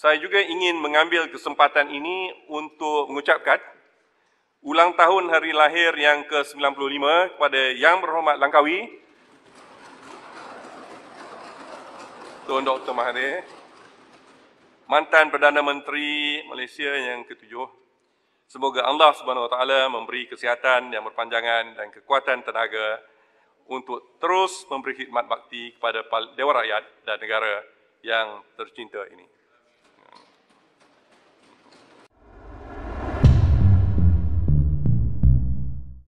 Saya juga ingin mengambil kesempatan ini untuk mengucapkan ulang tahun hari lahir yang ke-95 kepada Yang Berhormat Langkawi, Tuan Dr. Mahathir, mantan Perdana Menteri Malaysia yang ke-7. Semoga Allah SWT memberi kesihatan yang berpanjangan dan kekuatan tenaga untuk terus memberi khidmat bakti kepada Dewan Rakyat dan negara yang tercinta ini.